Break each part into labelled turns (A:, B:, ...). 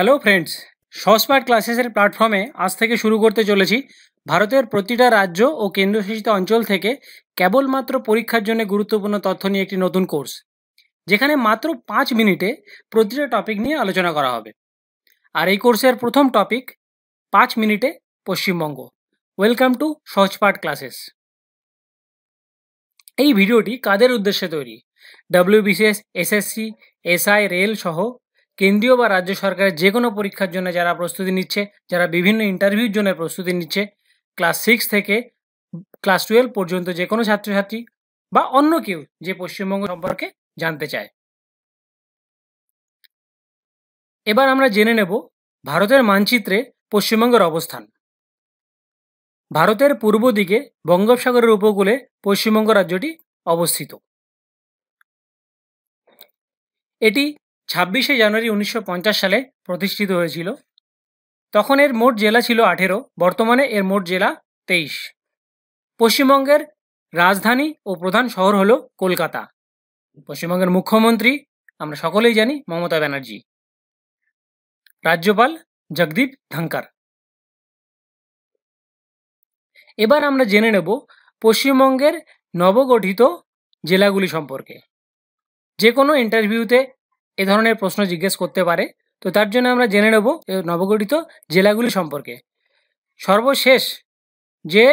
A: hello friends সস্মার্ট ক্লাসেসের প্ল্যাটফর্মে আজ থেকে শুরু করতে চলেছি ভারতের প্রতিটা রাজ্য ও কেন্দ্রশাসিত অঞ্চল থেকে কেবলমাত্র পরীক্ষার জন্য গুরুত্বপূর্ণ তথ্য নিয়ে একটি নতুন কোর্স যেখানে মাত্র পাঁচ মিনিটে প্রতিটা টপিক নিয়ে আলোচনা করা হবে আর এই কোর্সের প্রথম টপিক পাঁচ মিনিটে Paschimbanga welcome to Sahajpath classes এই ভিডিওটি কাদের উদ্দেশ্যে তৈরি ডব্লিউবিসিএস এসএসসি এসআই রেল সহ কেন্দ্রীয় বা রাজ্য সরকারের যে কোনো পরীক্ষার জন্য যারা প্রস্তুতি নিচ্ছে যারা বিভিন্ন ইন্টারভিউর জন্য প্রস্তুতি নিচ্ছে ক্লাস সিক্স থেকে ক্লাস টুয়েলভ পর্যন্ত যে কোনো ছাত্রছাত্রী বা অন্য কেউ যে পশ্চিমবঙ্গ সম্পর্কে জানতে চায় এবার আমরা জেনে নেব ভারতের মানচিত্রে পশ্চিমবঙ্গের অবস্থান ভারতের পূর্ব দিকে বঙ্গোপসাগরের উপকূলে পশ্চিমবঙ্গ রাজ্যটি অবস্থিত এটি ছাব্বিশে জানুয়ারি উনিশশো সালে প্রতিষ্ঠিত হয়েছিল তখন এর মোট জেলা ছিল আঠেরো বর্তমানে এর মোট জেলা তেইশ পশ্চিমবঙ্গের রাজধানী ও প্রধান শহর হল কলকাতা পশ্চিমবঙ্গের মুখ্যমন্ত্রী আমরা সকলেই জানি মমতা ব্যানার্জি রাজ্যপাল জগদীপ ধঙ্কার এবার আমরা জেনে নেব পশ্চিমবঙ্গের নবগঠিত জেলাগুলি সম্পর্কে যে কোনো ইন্টারভিউতে এ ধরনের প্রশ্ন জিজ্ঞেস করতে পারে তো তার জন্য আমরা জেনে নেব নবগঠিত জেলাগুলি সম্পর্কে সর্বশেষ যে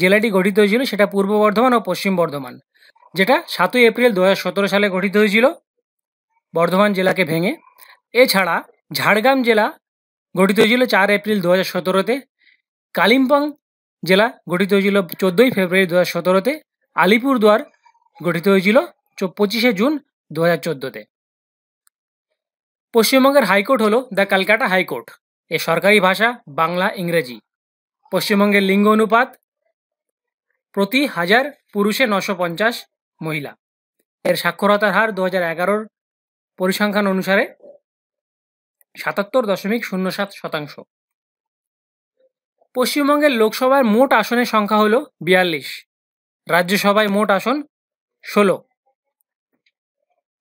A: জেলাটি গঠিত হয়েছিল সেটা পূর্ব বর্ধমান ও পশ্চিম বর্ধমান যেটা সাতই এপ্রিল দু সালে গঠিত হয়েছিল বর্ধমান জেলাকে ভেঙে এছাড়া ঝাড়গ্রাম জেলা গঠিত হয়েছিল চার এপ্রিল দু হাজার সতেরোতে কালিম্পং জেলা গঠিত হয়েছিল চোদ্দোই ফেব্রুয়ারি দু হাজার সতেরোতে আলিপুরদুয়ার গঠিত হয়েছিল পঁচিশে জুন দু হাজার চোদ্দোতে পশ্চিমবঙ্গের হাইকোর্ট হলো দ্য কালকাটা হাইকোর্ট এ সরকারি ভাষা বাংলা ইংরেজি পশ্চিমবঙ্গের লিঙ্গ অনুপাত প্রতি হাজার পুরুষে নশো পঞ্চাশ মহিলা এর সাক্ষরতার হার দু হাজার এগারোর পরিসংখ্যান অনুসারে সাতাত্তর দশমিক শূন্য সাত শতাংশ পশ্চিমবঙ্গের লোকসভার মোট আসনের সংখ্যা হল বিয়াল্লিশ রাজ্যসভায় মোট আসন ষোলো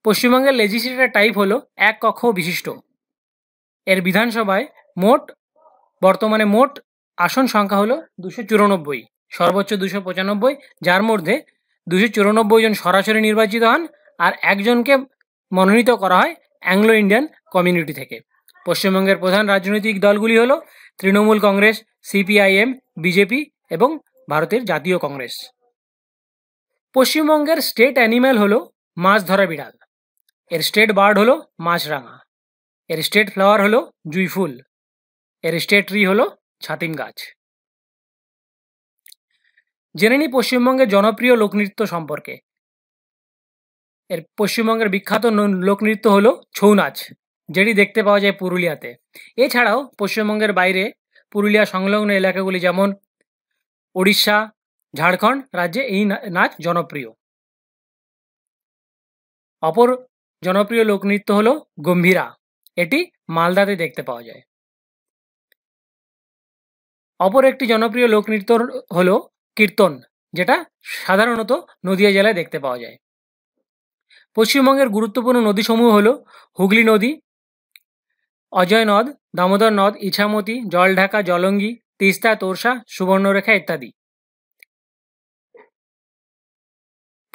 A: পশ্চিমবঙ্গের লেজিসলেটার টাইপ হলো এক কক্ষ বিশিষ্ট এর বিধানসভায় মোট বর্তমানে মোট আসন সংখ্যা হলো দুশো চুরানব্বই সর্বোচ্চ দুশো পঁচানব্বই যার মধ্যে দুশো চুরানব্বই জন সরাসরি নির্বাচিত হন আর একজনকে মনোনীত করা হয় অ্যাংলো ইন্ডিয়ান কমিউনিটি থেকে পশ্চিমবঙ্গের প্রধান রাজনৈতিক দলগুলি হলো তৃণমূল কংগ্রেস সিপিআইএম বিজেপি এবং ভারতের জাতীয় কংগ্রেস পশ্চিমবঙ্গের স্টেট অ্যানিম্যাল হলো মাছ ধরা বিড়াল এর স্টেট বার্ড হলো মাছরাঙা এর স্টেট ফ্লাওয়ার হলো জুইফুল এর স্টেট ট্রি হলো ছাতিম গাছ জেনে নি পশ্চিমবঙ্গের জনপ্রিয় লোকনৃত্য সম্পর্কে এর পশ্চিমবঙ্গের বিখ্যাত লোকনৃত্য হলো ছৌ নাচ যেটি দেখতে পাওয়া যায় পুরুলিয়াতে এছাড়াও পশ্চিমবঙ্গের বাইরে পুরুলিয়া সংলগ্ন এলাকাগুলি যেমন উড়িষ্যা ঝাড়খণ্ড রাজ্যে এই নাচ জনপ্রিয় অপর জনপ্রিয় লোকনৃত্য হল গম্ভীরা এটি মালদাতে দেখতে পাওয়া যায় অপর একটি জনপ্রিয় লোকনৃত্য হল কীর্তন যেটা সাধারণত নদিয়া জেলায় দেখতে পাওয়া যায় পশ্চিমবঙ্গের গুরুত্বপূর্ণ নদীসমূহ হল হুগলি নদী অজয় নদ দামোদর নদ ইছামতি জলঢাকা জলঙ্গি তিস্তা তোরসা সুবর্ণরেখা ইত্যাদি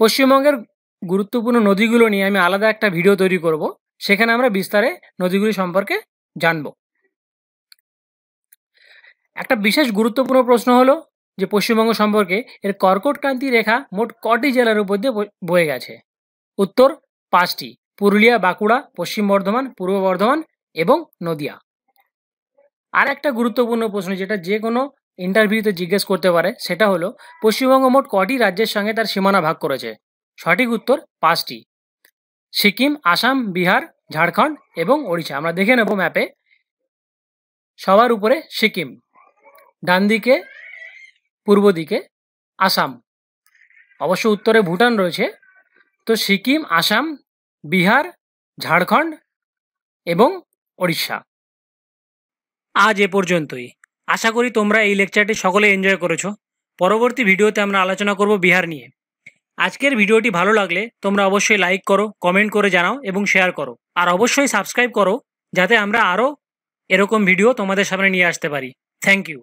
A: পশ্চিমবঙ্গের গুরুত্বপূর্ণ নদীগুলো নিয়ে আমি আলাদা একটা ভিডিও তৈরি করব সেখানে আমরা বিস্তারে নদীগুলি সম্পর্কে জানব একটা বিশেষ গুরুত্বপূর্ণ প্রশ্ন হলো যে পশ্চিমবঙ্গ সম্পর্কে এর কর্কটক্রান্তি রেখা মোট কটি জেলার উপর দিয়ে বয়ে গেছে উত্তর পাঁচটি পুরুলিয়া বাঁকুড়া পশ্চিম বর্ধমান পূর্ব বর্ধমান এবং নদিয়া আর একটা গুরুত্বপূর্ণ প্রশ্ন যেটা যে কোনো ইন্টারভিউতে জিজ্ঞেস করতে পারে সেটা হলো পশ্চিমবঙ্গ মোট কটি রাজ্যের সঙ্গে তার সীমানা ভাগ করেছে সঠিক উত্তর পাঁচটি সিকিম আসাম বিহার ঝাড়খণ্ড এবং ওড়িশা আমরা দেখে নেব ম্যাপে সবার উপরে সিকিম ডান দিকে পূর্ব দিকে আসাম অবশ্য উত্তরে ভুটান রয়েছে তো সিকিম আসাম বিহার ঝাড়খণ্ড এবং ওড়িশা আজ এ পর্যন্তই আশা করি তোমরা এই লেকচারটি সকলে এনজয় করেছো পরবর্তী ভিডিওতে আমরা আলোচনা করব বিহার নিয়ে আজকের ভিডিওটি ভালো লাগলে তোমরা অবশ্যই লাইক করো কমেন্ট করে জানাও এবং শেয়ার করো আর অবশ্যই সাবস্ক্রাইব করো যাতে আমরা আরও এরকম ভিডিও তোমাদের সামনে নিয়ে আসতে পারি থ্যাংক ইউ